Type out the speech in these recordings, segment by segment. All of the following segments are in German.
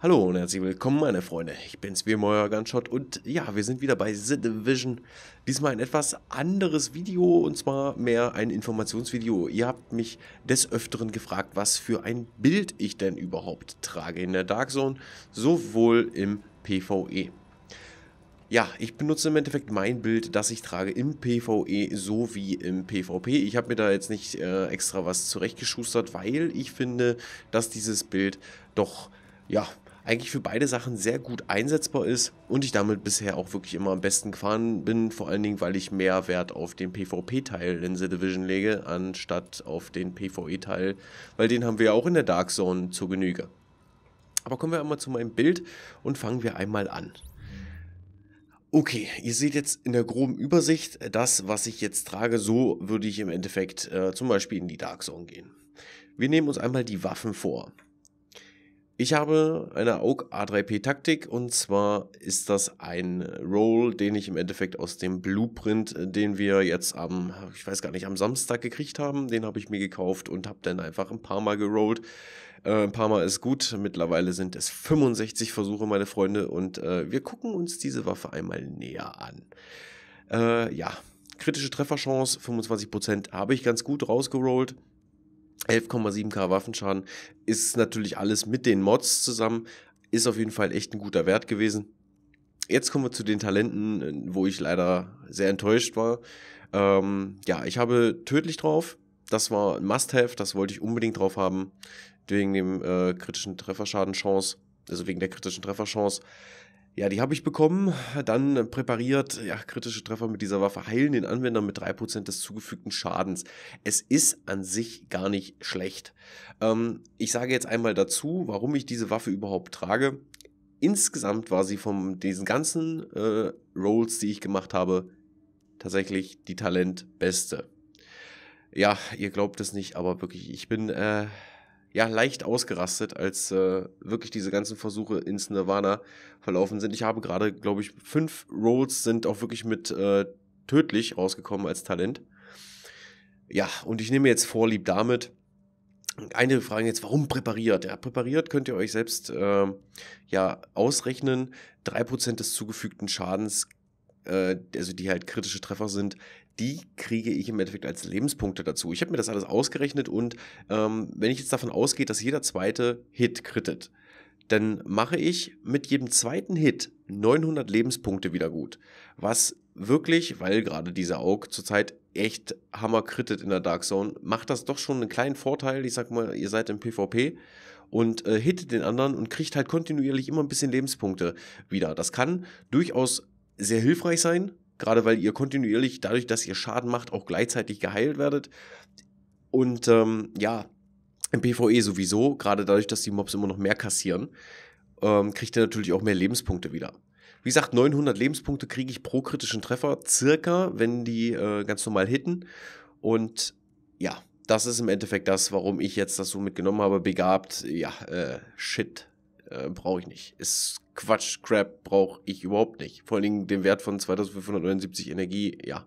Hallo und herzlich willkommen, meine Freunde. Ich bin's, wie euer Gunshot und ja, wir sind wieder bei The Division. Diesmal ein etwas anderes Video und zwar mehr ein Informationsvideo. Ihr habt mich des Öfteren gefragt, was für ein Bild ich denn überhaupt trage in der Dark Zone, sowohl im PvE. Ja, ich benutze im Endeffekt mein Bild, das ich trage im PvE sowie im PvP. Ich habe mir da jetzt nicht äh, extra was zurechtgeschustert, weil ich finde, dass dieses Bild doch ja, eigentlich für beide Sachen sehr gut einsetzbar ist und ich damit bisher auch wirklich immer am besten gefahren bin, vor allen Dingen, weil ich mehr Wert auf den PvP-Teil in The Division lege, anstatt auf den PvE-Teil, weil den haben wir ja auch in der Dark Zone zur Genüge. Aber kommen wir einmal zu meinem Bild und fangen wir einmal an. Okay, ihr seht jetzt in der groben Übersicht das, was ich jetzt trage. So würde ich im Endeffekt äh, zum Beispiel in die Dark Zone gehen. Wir nehmen uns einmal die Waffen vor. Ich habe eine AUG A3P-Taktik und zwar ist das ein Roll, den ich im Endeffekt aus dem Blueprint, äh, den wir jetzt am, ich weiß gar nicht, am Samstag gekriegt haben, den habe ich mir gekauft und habe dann einfach ein paar Mal gerollt. Äh, ein paar Mal ist gut, mittlerweile sind es 65 Versuche, meine Freunde, und äh, wir gucken uns diese Waffe einmal näher an. Äh, ja, kritische Trefferchance, 25% habe ich ganz gut rausgerollt. 11,7k Waffenschaden ist natürlich alles mit den Mods zusammen. Ist auf jeden Fall echt ein guter Wert gewesen. Jetzt kommen wir zu den Talenten, wo ich leider sehr enttäuscht war. Ähm, ja, ich habe tödlich drauf. Das war ein Must-Have, das wollte ich unbedingt drauf haben. Wegen dem äh, kritischen Trefferschaden-Chance. Also wegen der kritischen Trefferchance. Ja, die habe ich bekommen, dann präpariert, ja, kritische Treffer mit dieser Waffe heilen den Anwender mit 3% des zugefügten Schadens. Es ist an sich gar nicht schlecht. Ähm, ich sage jetzt einmal dazu, warum ich diese Waffe überhaupt trage. Insgesamt war sie von diesen ganzen äh, Rolls, die ich gemacht habe, tatsächlich die Talentbeste. Ja, ihr glaubt es nicht, aber wirklich, ich bin... Äh, ja leicht ausgerastet, als äh, wirklich diese ganzen Versuche ins Nirvana verlaufen sind. Ich habe gerade, glaube ich, fünf Rolls sind auch wirklich mit äh, tödlich rausgekommen als Talent. Ja, und ich nehme jetzt vorlieb damit. Einige fragen jetzt, warum präpariert? Ja, präpariert könnt ihr euch selbst äh, ja ausrechnen. 3% des zugefügten Schadens, äh, also die halt kritische Treffer sind, die kriege ich im Endeffekt als Lebenspunkte dazu. Ich habe mir das alles ausgerechnet und ähm, wenn ich jetzt davon ausgehe, dass jeder zweite Hit krittet, dann mache ich mit jedem zweiten Hit 900 Lebenspunkte wieder gut. Was wirklich, weil gerade dieser Aug zurzeit echt Hammer krittet in der Dark Zone, macht das doch schon einen kleinen Vorteil. Ich sag mal, ihr seid im PvP und äh, hittet den anderen und kriegt halt kontinuierlich immer ein bisschen Lebenspunkte wieder. Das kann durchaus sehr hilfreich sein, gerade weil ihr kontinuierlich dadurch, dass ihr Schaden macht, auch gleichzeitig geheilt werdet. Und ähm, ja, im PvE sowieso, gerade dadurch, dass die Mobs immer noch mehr kassieren, ähm, kriegt ihr natürlich auch mehr Lebenspunkte wieder. Wie gesagt, 900 Lebenspunkte kriege ich pro kritischen Treffer, circa, wenn die äh, ganz normal hitten. Und ja, das ist im Endeffekt das, warum ich jetzt das so mitgenommen habe. Begabt, ja, äh, shit, äh, brauche ich nicht. Ist Quatsch, Crap brauche ich überhaupt nicht. Vor allen Dingen den Wert von 2579 Energie, ja.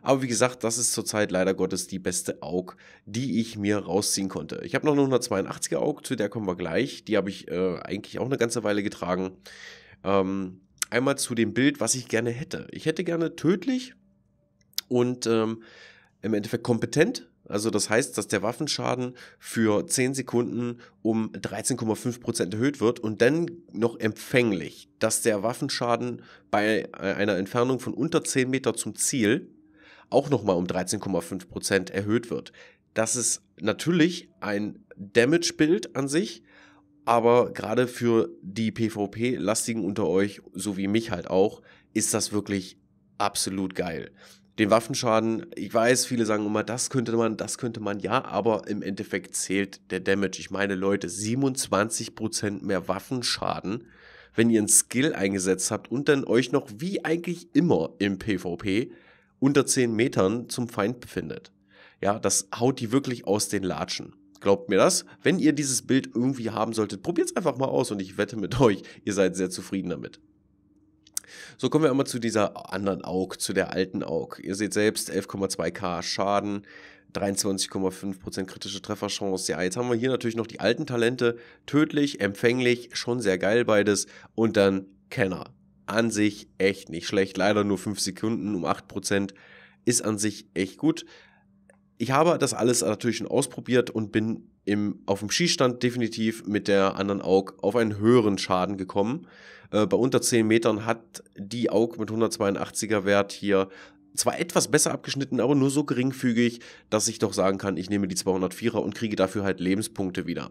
Aber wie gesagt, das ist zurzeit leider Gottes die beste AUG, die ich mir rausziehen konnte. Ich habe noch eine 182er AUG, zu der kommen wir gleich. Die habe ich äh, eigentlich auch eine ganze Weile getragen. Ähm, einmal zu dem Bild, was ich gerne hätte. Ich hätte gerne tödlich und ähm, im Endeffekt kompetent also das heißt, dass der Waffenschaden für 10 Sekunden um 13,5% erhöht wird und dann noch empfänglich, dass der Waffenschaden bei äh, einer Entfernung von unter 10 Meter zum Ziel auch nochmal um 13,5% erhöht wird. Das ist natürlich ein Damage-Bild an sich, aber gerade für die PvP-Lastigen unter euch, so wie mich halt auch, ist das wirklich absolut geil den Waffenschaden, ich weiß, viele sagen immer, das könnte man, das könnte man, ja, aber im Endeffekt zählt der Damage. Ich meine, Leute, 27% mehr Waffenschaden, wenn ihr einen Skill eingesetzt habt und dann euch noch, wie eigentlich immer im PvP, unter 10 Metern zum Feind befindet. Ja, das haut die wirklich aus den Latschen. Glaubt mir das. Wenn ihr dieses Bild irgendwie haben solltet, probiert es einfach mal aus und ich wette mit euch, ihr seid sehr zufrieden damit. So kommen wir einmal zu dieser anderen AUG, zu der alten AUG. Ihr seht selbst 11,2k Schaden, 23,5% kritische Trefferchance. Ja, jetzt haben wir hier natürlich noch die alten Talente. Tödlich, empfänglich, schon sehr geil beides. Und dann Kenner. An sich echt nicht schlecht. Leider nur 5 Sekunden um 8%. Ist an sich echt gut ich habe das alles natürlich schon ausprobiert und bin im, auf dem Schießstand definitiv mit der anderen Aug auf einen höheren Schaden gekommen. Äh, bei unter 10 Metern hat die Aug mit 182er Wert hier zwar etwas besser abgeschnitten, aber nur so geringfügig, dass ich doch sagen kann, ich nehme die 204er und kriege dafür halt Lebenspunkte wieder.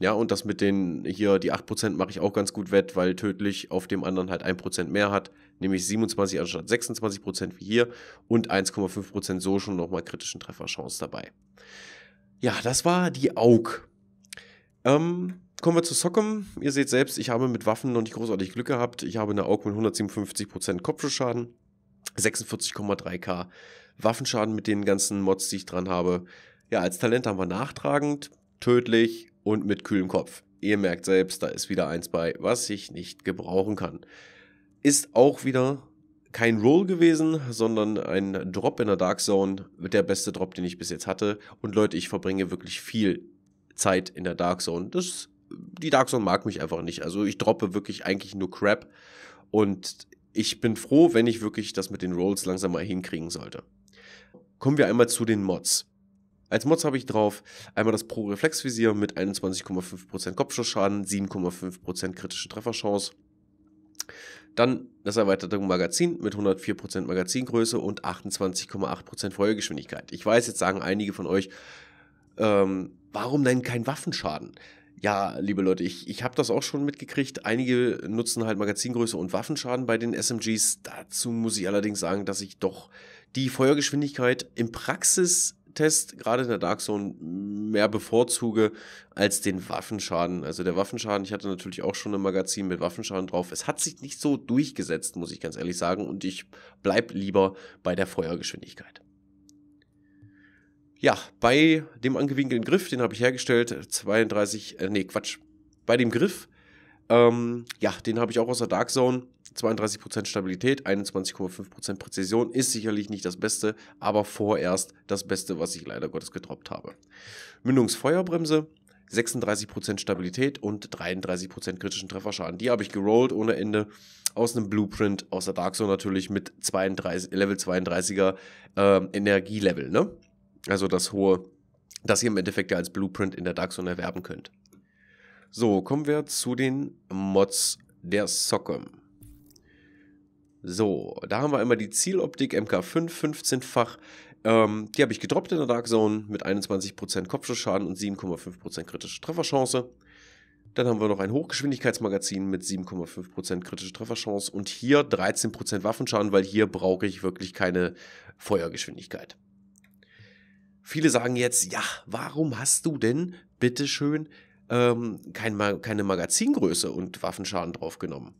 Ja, und das mit den hier, die 8% mache ich auch ganz gut wett, weil tödlich auf dem anderen halt 1% mehr hat, nämlich 27 anstatt 26% wie hier und 1,5% so schon nochmal kritischen Trefferchance dabei. Ja, das war die AUG. Ähm, kommen wir zu Sockum. Ihr seht selbst, ich habe mit Waffen noch nicht großartig Glück gehabt. Ich habe eine AUG mit 157% Kopfschusschaden, 46,3k Waffenschaden mit den ganzen Mods, die ich dran habe. Ja, als Talent haben wir nachtragend, tödlich, und mit kühlem Kopf. Ihr merkt selbst, da ist wieder eins bei, was ich nicht gebrauchen kann. Ist auch wieder kein Roll gewesen, sondern ein Drop in der Dark Zone. Der beste Drop, den ich bis jetzt hatte. Und Leute, ich verbringe wirklich viel Zeit in der Dark Zone. Das, die Dark Zone mag mich einfach nicht. Also ich droppe wirklich eigentlich nur Crap. Und ich bin froh, wenn ich wirklich das mit den Rolls langsam mal hinkriegen sollte. Kommen wir einmal zu den Mods. Als Mods habe ich drauf einmal das pro reflex visier mit 21,5% Kopfschussschaden, 7,5% kritische Trefferchance. Dann das erweiterte Magazin mit 104% Magazingröße und 28,8% Feuergeschwindigkeit. Ich weiß, jetzt sagen einige von euch, ähm, warum denn kein Waffenschaden? Ja, liebe Leute, ich, ich habe das auch schon mitgekriegt. Einige nutzen halt Magazingröße und Waffenschaden bei den SMGs. Dazu muss ich allerdings sagen, dass ich doch die Feuergeschwindigkeit in Praxis Test gerade in der Dark Zone mehr bevorzuge als den Waffenschaden. Also der Waffenschaden, ich hatte natürlich auch schon ein Magazin mit Waffenschaden drauf. Es hat sich nicht so durchgesetzt, muss ich ganz ehrlich sagen, und ich bleib lieber bei der Feuergeschwindigkeit. Ja, bei dem angewinkelten Griff, den habe ich hergestellt, 32, äh, nee, Quatsch, bei dem Griff, ähm, ja, den habe ich auch aus der Dark Zone 32% Stabilität, 21,5% Präzision ist sicherlich nicht das Beste, aber vorerst das Beste, was ich leider Gottes getroppt habe. Mündungsfeuerbremse, 36% Stabilität und 33% kritischen Trefferschaden. Die habe ich gerollt ohne Ende aus einem Blueprint, aus der Dark Zone natürlich mit 32, Level 32er äh, Energielevel, ne? Also das hohe, das ihr im Endeffekt ja als Blueprint in der Dark Zone erwerben könnt. So, kommen wir zu den Mods der Socke. So, da haben wir einmal die Zieloptik MK5 15-fach. Ähm, die habe ich gedroppt in der Dark Zone mit 21% Kopfschussschaden und 7,5% kritische Trefferchance. Dann haben wir noch ein Hochgeschwindigkeitsmagazin mit 7,5% kritische Trefferchance und hier 13% Waffenschaden, weil hier brauche ich wirklich keine Feuergeschwindigkeit. Viele sagen jetzt, ja, warum hast du denn bitteschön ähm, kein, keine Magazingröße und Waffenschaden draufgenommen?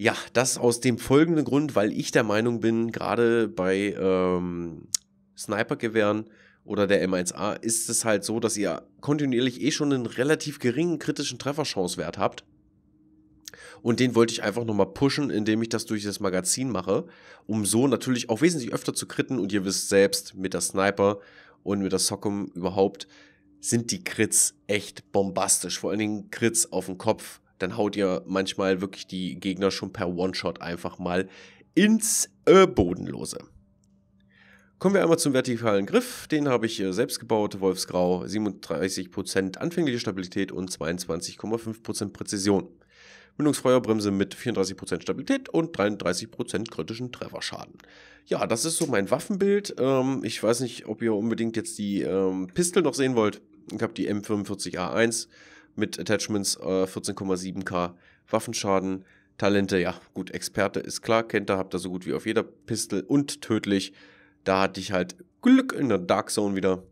Ja, das aus dem folgenden Grund, weil ich der Meinung bin, gerade bei ähm, Snipergewehren oder der M1A ist es halt so, dass ihr kontinuierlich eh schon einen relativ geringen kritischen Trefferchancewert habt. Und den wollte ich einfach nochmal pushen, indem ich das durch das Magazin mache, um so natürlich auch wesentlich öfter zu kritten. Und ihr wisst selbst, mit der Sniper und mit der Sockum überhaupt sind die Crits echt bombastisch. Vor allen Dingen Crits auf den Kopf dann haut ihr manchmal wirklich die Gegner schon per One-Shot einfach mal ins äh, Bodenlose. Kommen wir einmal zum vertikalen Griff. Den habe ich äh, selbst gebaut, Wolfsgrau, 37% anfängliche Stabilität und 22,5% Präzision. Mündungsfeuerbremse mit 34% Stabilität und 33% kritischen Trefferschaden. Ja, das ist so mein Waffenbild. Ähm, ich weiß nicht, ob ihr unbedingt jetzt die ähm, Pistole noch sehen wollt. Ich habe die M45A1 mit Attachments äh, 14,7k Waffenschaden. Talente, ja, gut, Experte ist klar, kennt da, habt ihr so gut wie auf jeder Pistol und tödlich. Da hatte ich halt Glück in der Dark Zone wieder.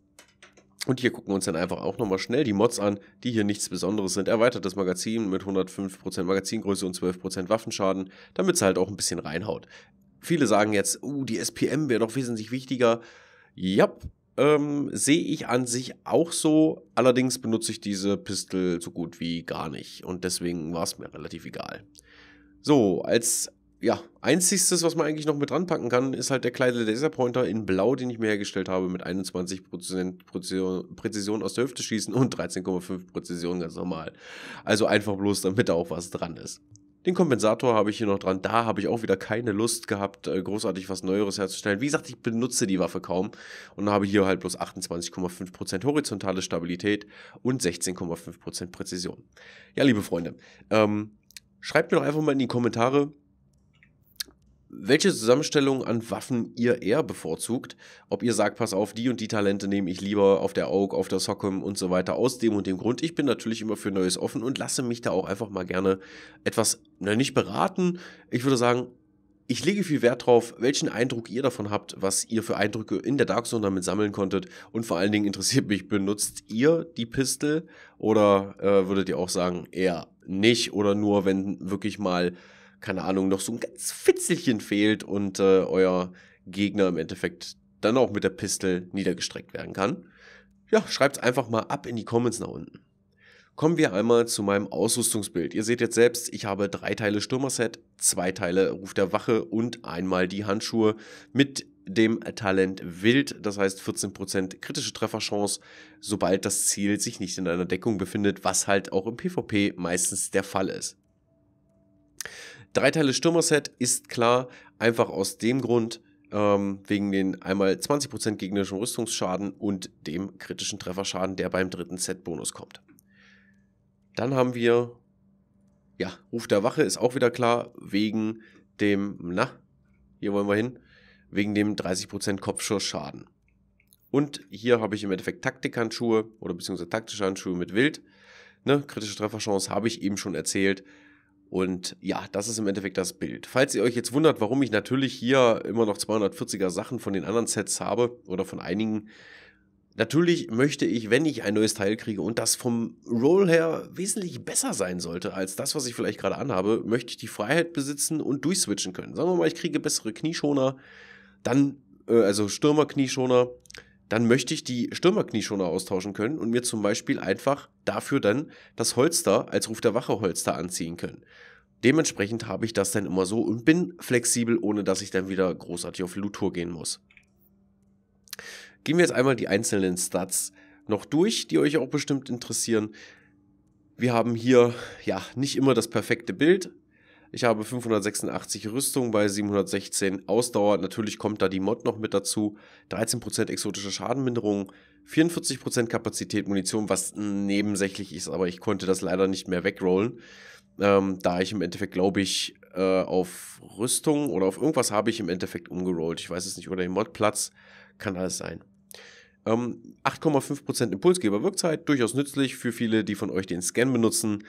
Und hier gucken wir uns dann einfach auch nochmal schnell die Mods an, die hier nichts Besonderes sind. Erweitert das Magazin mit 105% Magazingröße und 12% Waffenschaden, damit es halt auch ein bisschen reinhaut. Viele sagen jetzt, uh, die SPM wäre doch wesentlich wichtiger. Ja, ähm, sehe ich an sich auch so. Allerdings benutze ich diese Pistol so gut wie gar nicht. Und deswegen war es mir relativ egal. So, als ja, einzigstes, was man eigentlich noch mit ranpacken kann, ist halt der kleine Laserpointer in Blau, den ich mir hergestellt habe, mit 21% Präzision, Präzision aus der Hüfte schießen und 13,5 Präzision ganz normal. Also einfach bloß, damit da auch was dran ist. Den Kompensator habe ich hier noch dran. Da habe ich auch wieder keine Lust gehabt, äh, großartig was Neueres herzustellen. Wie gesagt, ich benutze die Waffe kaum und habe hier halt bloß 28,5% horizontale Stabilität und 16,5% Präzision. Ja, liebe Freunde, ähm, schreibt mir doch einfach mal in die Kommentare, welche Zusammenstellung an Waffen ihr eher bevorzugt. Ob ihr sagt, pass auf, die und die Talente nehme ich lieber auf der AUG, auf der Sockum und so weiter aus dem und dem Grund. Ich bin natürlich immer für Neues offen und lasse mich da auch einfach mal gerne etwas, na, nicht beraten. Ich würde sagen, ich lege viel Wert drauf, welchen Eindruck ihr davon habt, was ihr für Eindrücke in der Dark Zone damit sammeln konntet. Und vor allen Dingen interessiert mich, benutzt ihr die Pistol oder äh, würdet ihr auch sagen, eher nicht oder nur, wenn wirklich mal keine Ahnung, noch so ein ganz Fitzelchen fehlt und äh, euer Gegner im Endeffekt dann auch mit der Pistole niedergestreckt werden kann. Ja, schreibt es einfach mal ab in die Comments nach unten. Kommen wir einmal zu meinem Ausrüstungsbild. Ihr seht jetzt selbst, ich habe drei Teile Stürmerset, zwei Teile Ruf der Wache und einmal die Handschuhe mit dem Talent Wild, das heißt 14% kritische Trefferchance, sobald das Ziel sich nicht in einer Deckung befindet, was halt auch im PvP meistens der Fall ist. Drei Teile Stürmerset ist klar, einfach aus dem Grund, ähm, wegen den einmal 20% gegnerischen Rüstungsschaden und dem kritischen Trefferschaden, der beim dritten Set-Bonus kommt. Dann haben wir, ja, Ruf der Wache ist auch wieder klar, wegen dem, na, hier wollen wir hin, wegen dem 30% Kopfschussschaden. Und hier habe ich im Endeffekt Taktikhandschuhe oder beziehungsweise taktische Handschuhe mit Wild. Ne, kritische Trefferchance habe ich eben schon erzählt. Und ja, das ist im Endeffekt das Bild. Falls ihr euch jetzt wundert, warum ich natürlich hier immer noch 240er Sachen von den anderen Sets habe oder von einigen, natürlich möchte ich, wenn ich ein neues Teil kriege und das vom Roll her wesentlich besser sein sollte als das, was ich vielleicht gerade anhabe, möchte ich die Freiheit besitzen und durchswitchen können. Sagen wir mal, ich kriege bessere Knieschoner, dann, äh, also Stürmer-Knieschoner, dann möchte ich die Stürmerknieschoner austauschen können und mir zum Beispiel einfach dafür dann das Holster als Ruf der Wache Holster anziehen können. Dementsprechend habe ich das dann immer so und bin flexibel, ohne dass ich dann wieder großartig auf loot gehen muss. Gehen wir jetzt einmal die einzelnen Stats noch durch, die euch auch bestimmt interessieren. Wir haben hier ja nicht immer das perfekte Bild, ich habe 586 Rüstung bei 716 Ausdauer. Natürlich kommt da die Mod noch mit dazu. 13% exotische Schadenminderung, 44% Kapazität Munition, was nebensächlich ist, aber ich konnte das leider nicht mehr wegrollen. Ähm, da ich im Endeffekt, glaube ich, äh, auf Rüstung oder auf irgendwas habe ich im Endeffekt umgerollt. Ich weiß es nicht, oder den Modplatz. Kann alles sein. Ähm, 8,5% Impulsgeberwirkzeit, durchaus nützlich für viele, die von euch den Scan benutzen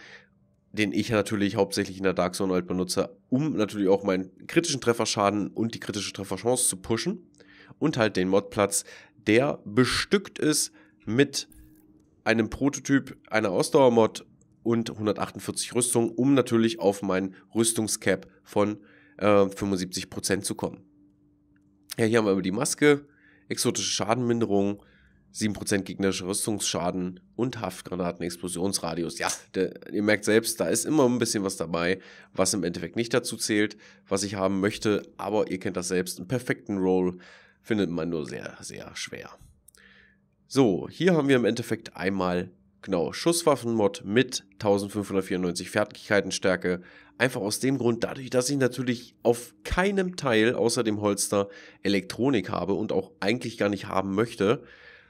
den ich natürlich hauptsächlich in der Dark Zone halt benutze, um natürlich auch meinen kritischen Trefferschaden und die kritische Trefferchance zu pushen. Und halt den Modplatz, der bestückt ist mit einem Prototyp einer Ausdauermod und 148 Rüstung, um natürlich auf meinen Rüstungscap von äh, 75% zu kommen. Ja, hier haben wir über die Maske, exotische Schadenminderung, 7% gegnerische Rüstungsschaden und Haftgranaten-Explosionsradius. Ja, der, ihr merkt selbst, da ist immer ein bisschen was dabei, was im Endeffekt nicht dazu zählt, was ich haben möchte, aber ihr kennt das selbst. Einen perfekten Roll findet man nur sehr, sehr schwer. So, hier haben wir im Endeffekt einmal genau Schusswaffenmod mit 1594 Fertigkeitenstärke. Einfach aus dem Grund, dadurch, dass ich natürlich auf keinem Teil außer dem Holster Elektronik habe und auch eigentlich gar nicht haben möchte,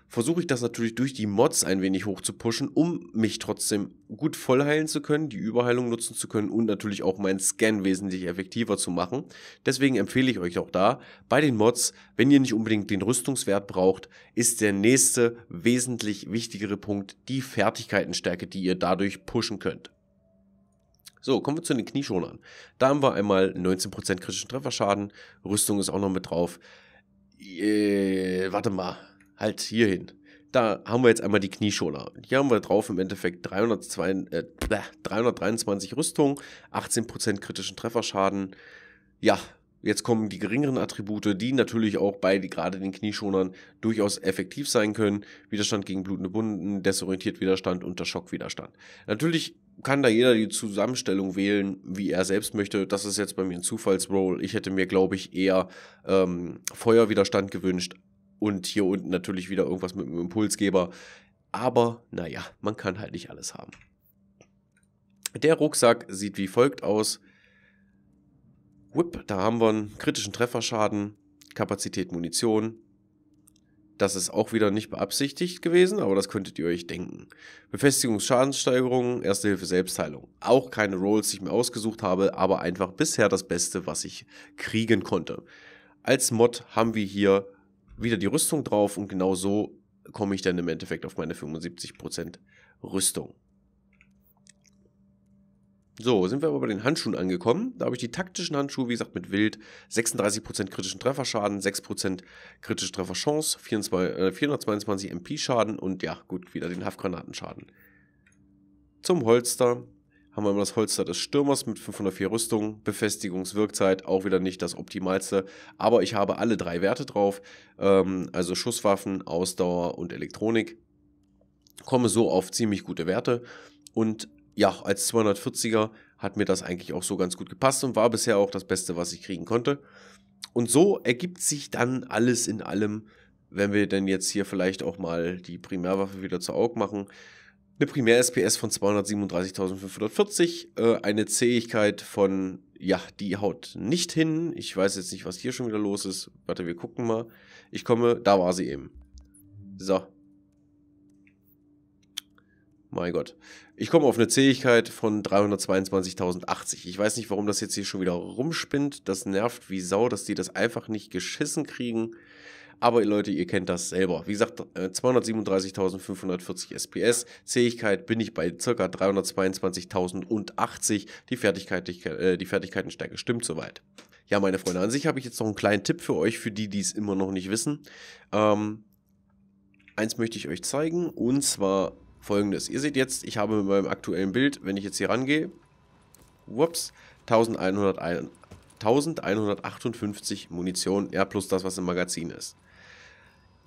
versuche ich das natürlich durch die Mods ein wenig hoch zu pushen, um mich trotzdem gut vollheilen zu können, die Überheilung nutzen zu können und natürlich auch meinen Scan wesentlich effektiver zu machen. Deswegen empfehle ich euch auch da, bei den Mods, wenn ihr nicht unbedingt den Rüstungswert braucht, ist der nächste wesentlich wichtigere Punkt die Fertigkeitenstärke, die ihr dadurch pushen könnt. So, kommen wir zu den Knieschonern. Da haben wir einmal 19% kritischen Trefferschaden, Rüstung ist auch noch mit drauf. Äh, warte mal, halt hierhin. Da haben wir jetzt einmal die Knieschoner. Hier haben wir drauf im Endeffekt 302, äh, 323 Rüstung, 18% kritischen Trefferschaden. Ja, Jetzt kommen die geringeren Attribute, die natürlich auch bei gerade den Knieschonern durchaus effektiv sein können. Widerstand gegen blutende Wunden, desorientiert Widerstand, und der Schockwiderstand. Natürlich kann da jeder die Zusammenstellung wählen, wie er selbst möchte. Das ist jetzt bei mir ein Zufallsroll. Ich hätte mir, glaube ich, eher ähm, Feuerwiderstand gewünscht, und hier unten natürlich wieder irgendwas mit dem Impulsgeber. Aber naja, man kann halt nicht alles haben. Der Rucksack sieht wie folgt aus. Whip, da haben wir einen kritischen Trefferschaden, Kapazität Munition. Das ist auch wieder nicht beabsichtigt gewesen, aber das könntet ihr euch denken. Befestigungsschadenssteigerung, Erste Hilfe Selbstheilung. Auch keine Rolls, die ich mir ausgesucht habe, aber einfach bisher das Beste, was ich kriegen konnte. Als Mod haben wir hier wieder die Rüstung drauf und genau so komme ich dann im Endeffekt auf meine 75% Rüstung. So, sind wir aber bei den Handschuhen angekommen. Da habe ich die taktischen Handschuhe, wie gesagt, mit Wild, 36% kritischen Trefferschaden, 6% kritische Trefferchance, 422 äh, MP-Schaden und ja, gut, wieder den Haftgranatenschaden. Zum Holster haben wir immer das Holster des Stürmers mit 504 Rüstung, Befestigungswirkzeit, auch wieder nicht das Optimalste. Aber ich habe alle drei Werte drauf, ähm, also Schusswaffen, Ausdauer und Elektronik. Komme so auf ziemlich gute Werte. Und ja, als 240er hat mir das eigentlich auch so ganz gut gepasst und war bisher auch das Beste, was ich kriegen konnte. Und so ergibt sich dann alles in allem, wenn wir denn jetzt hier vielleicht auch mal die Primärwaffe wieder zur Aug machen, eine Primär-SPS von 237.540, äh, eine Zähigkeit von, ja, die haut nicht hin. Ich weiß jetzt nicht, was hier schon wieder los ist. Warte, wir gucken mal. Ich komme, da war sie eben. So. Mein Gott. Ich komme auf eine Zähigkeit von 322.080. Ich weiß nicht, warum das jetzt hier schon wieder rumspinnt. Das nervt wie Sau, dass die das einfach nicht geschissen kriegen, aber Leute, ihr kennt das selber. Wie gesagt, 237.540 SPS. Zähigkeit bin ich bei ca. 322.080. Die, Fertigkeit, äh, die Fertigkeitenstärke stimmt soweit. Ja, meine Freunde, an sich habe ich jetzt noch einen kleinen Tipp für euch, für die, die es immer noch nicht wissen. Ähm, eins möchte ich euch zeigen und zwar folgendes. Ihr seht jetzt, ich habe mit meinem aktuellen Bild, wenn ich jetzt hier rangehe, whoops, 1100, 1158 Munition, ja, plus das, was im Magazin ist.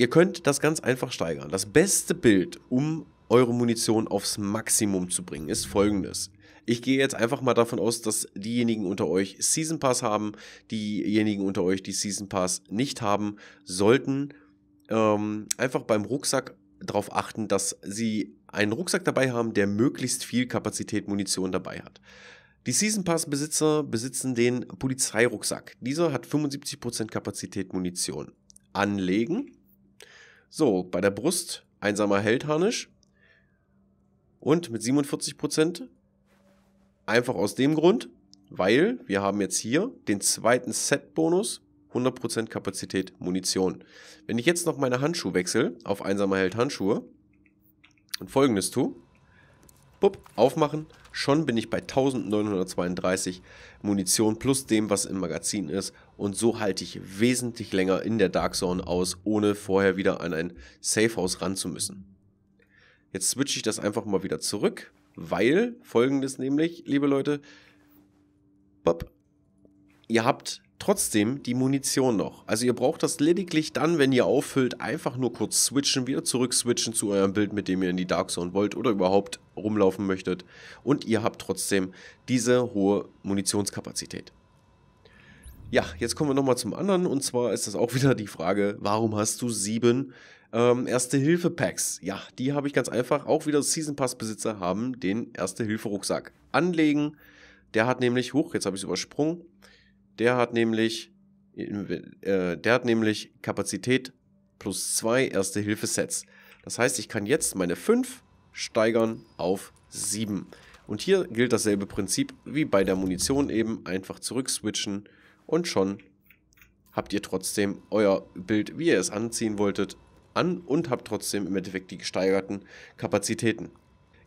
Ihr könnt das ganz einfach steigern. Das beste Bild, um eure Munition aufs Maximum zu bringen, ist folgendes. Ich gehe jetzt einfach mal davon aus, dass diejenigen unter euch Season Pass haben, diejenigen unter euch, die Season Pass nicht haben, sollten ähm, einfach beim Rucksack darauf achten, dass sie einen Rucksack dabei haben, der möglichst viel Kapazität Munition dabei hat. Die Season Pass Besitzer besitzen den Polizeirucksack. Dieser hat 75% Kapazität Munition. Anlegen, so, bei der Brust einsamer Heldharnisch. Und mit 47 Einfach aus dem Grund, weil wir haben jetzt hier den zweiten Set-Bonus, 100% Kapazität Munition. Wenn ich jetzt noch meine Handschuhe wechsle auf einsamer Held Handschuhe und folgendes tue, bupp, aufmachen. Schon bin ich bei 1932 Munition plus dem, was im Magazin ist. Und so halte ich wesentlich länger in der Dark Zone aus, ohne vorher wieder an ein Safehouse ran zu müssen. Jetzt switche ich das einfach mal wieder zurück, weil folgendes nämlich, liebe Leute, bupp, ihr habt trotzdem die Munition noch. Also ihr braucht das lediglich dann, wenn ihr auffüllt, einfach nur kurz switchen, wieder zurück switchen zu eurem Bild, mit dem ihr in die Dark Zone wollt oder überhaupt rumlaufen möchtet. Und ihr habt trotzdem diese hohe Munitionskapazität. Ja, jetzt kommen wir nochmal zum anderen. Und zwar ist das auch wieder die Frage, warum hast du sieben ähm, Erste-Hilfe-Packs? Ja, die habe ich ganz einfach. Auch wieder Season Pass-Besitzer haben den Erste-Hilfe-Rucksack. Anlegen. Der hat nämlich, hoch, jetzt habe ich es übersprungen, der hat nämlich, äh, der hat nämlich Kapazität plus zwei Erste-Hilfe-Sets. Das heißt, ich kann jetzt meine fünf steigern auf sieben. Und hier gilt dasselbe Prinzip wie bei der Munition eben, einfach switchen und schon habt ihr trotzdem euer Bild, wie ihr es anziehen wolltet, an und habt trotzdem im Endeffekt die gesteigerten Kapazitäten.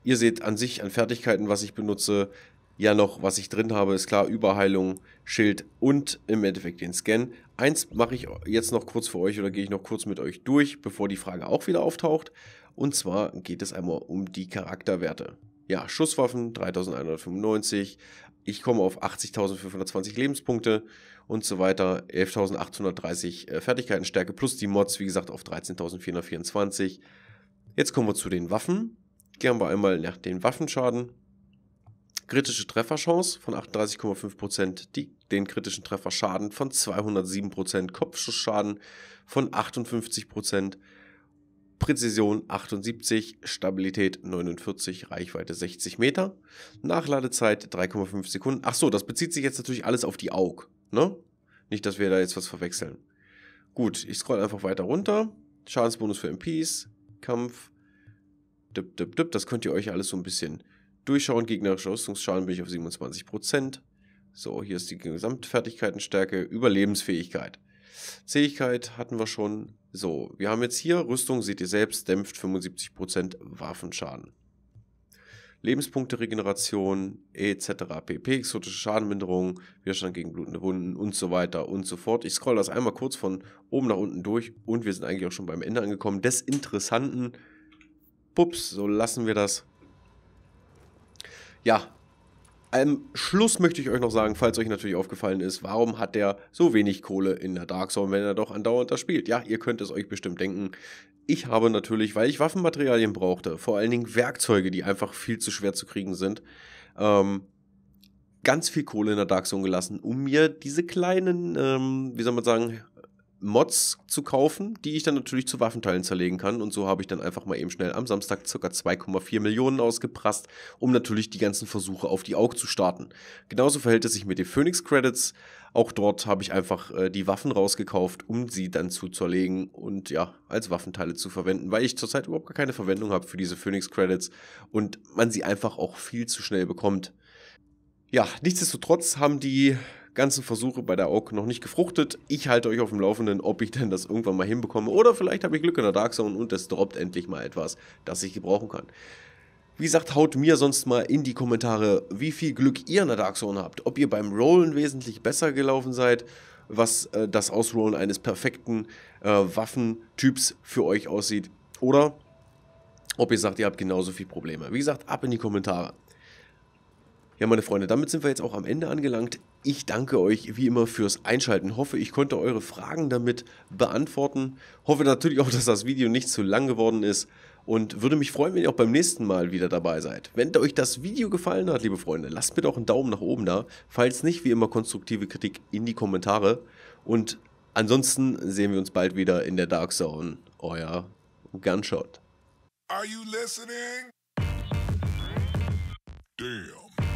Ihr seht an sich an Fertigkeiten, was ich benutze, ja noch, was ich drin habe, ist klar, Überheilung, Schild und im Endeffekt den Scan. Eins mache ich jetzt noch kurz für euch oder gehe ich noch kurz mit euch durch, bevor die Frage auch wieder auftaucht. Und zwar geht es einmal um die Charakterwerte. Ja, Schusswaffen 3195, ich komme auf 80.520 Lebenspunkte und so weiter, 11.830 äh, Fertigkeitenstärke plus die Mods, wie gesagt, auf 13.424. Jetzt kommen wir zu den Waffen. Gehen wir einmal nach den Waffenschaden. Kritische Trefferchance von 38,5%, den kritischen Trefferschaden von 207%, Kopfschussschaden von 58%, Präzision 78, Stabilität 49, Reichweite 60 Meter, Nachladezeit 3,5 Sekunden. Achso, das bezieht sich jetzt natürlich alles auf die AUG, ne? Nicht, dass wir da jetzt was verwechseln. Gut, ich scroll einfach weiter runter. Schadensbonus für MPs, Kampf, düpp, düpp, düpp. Das könnt ihr euch alles so ein bisschen Durchschauen gegnerische Rüstungsschaden bin ich auf 27%. So, hier ist die Gesamtfertigkeitenstärke, Überlebensfähigkeit. Zähigkeit hatten wir schon. So, wir haben jetzt hier Rüstung, seht ihr selbst, dämpft 75% Waffenschaden. Lebenspunkte Regeneration, etc. pp. Exotische Schadenminderung, Widerstand gegen blutende Wunden und so weiter und so fort. Ich scroll das einmal kurz von oben nach unten durch und wir sind eigentlich auch schon beim Ende angekommen. Des Interessanten. Pups, so lassen wir das. Ja, am Schluss möchte ich euch noch sagen, falls euch natürlich aufgefallen ist, warum hat der so wenig Kohle in der Dark Zone, wenn er doch andauernd das spielt? Ja, ihr könnt es euch bestimmt denken. Ich habe natürlich, weil ich Waffenmaterialien brauchte, vor allen Dingen Werkzeuge, die einfach viel zu schwer zu kriegen sind, ähm, ganz viel Kohle in der Dark Zone gelassen, um mir diese kleinen, ähm, wie soll man sagen, Mods zu kaufen, die ich dann natürlich zu Waffenteilen zerlegen kann. Und so habe ich dann einfach mal eben schnell am Samstag ca. 2,4 Millionen ausgeprasst, um natürlich die ganzen Versuche auf die Aug zu starten. Genauso verhält es sich mit den Phoenix Credits. Auch dort habe ich einfach äh, die Waffen rausgekauft, um sie dann zu zerlegen und ja, als Waffenteile zu verwenden, weil ich zurzeit überhaupt gar keine Verwendung habe für diese Phoenix Credits und man sie einfach auch viel zu schnell bekommt. Ja, nichtsdestotrotz haben die ganzen Versuche bei der AUG noch nicht gefruchtet. Ich halte euch auf dem Laufenden, ob ich denn das irgendwann mal hinbekomme. Oder vielleicht habe ich Glück in der Dark Zone und es droppt endlich mal etwas, das ich gebrauchen kann. Wie gesagt, haut mir sonst mal in die Kommentare, wie viel Glück ihr in der Dark Zone habt. Ob ihr beim Rollen wesentlich besser gelaufen seid, was äh, das Ausrollen eines perfekten äh, Waffentyps für euch aussieht. Oder ob ihr sagt, ihr habt genauso viele Probleme. Wie gesagt, ab in die Kommentare. Ja, meine Freunde, damit sind wir jetzt auch am Ende angelangt. Ich danke euch wie immer fürs Einschalten. Hoffe, ich konnte eure Fragen damit beantworten. Hoffe natürlich auch, dass das Video nicht zu lang geworden ist und würde mich freuen, wenn ihr auch beim nächsten Mal wieder dabei seid. Wenn euch das Video gefallen hat, liebe Freunde, lasst mir doch einen Daumen nach oben da. Falls nicht, wie immer konstruktive Kritik in die Kommentare. Und ansonsten sehen wir uns bald wieder in der Dark Zone. Euer Gunshot. Are you listening? Damn.